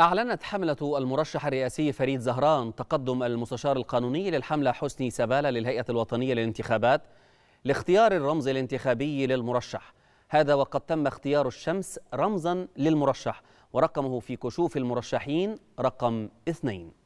أعلنت حملة المرشح الرئاسي فريد زهران تقدم المستشار القانوني للحملة حسني سبالة للهيئة الوطنية للانتخابات لاختيار الرمز الانتخابي للمرشح هذا وقد تم اختيار الشمس رمزا للمرشح ورقمه في كشوف المرشحين رقم اثنين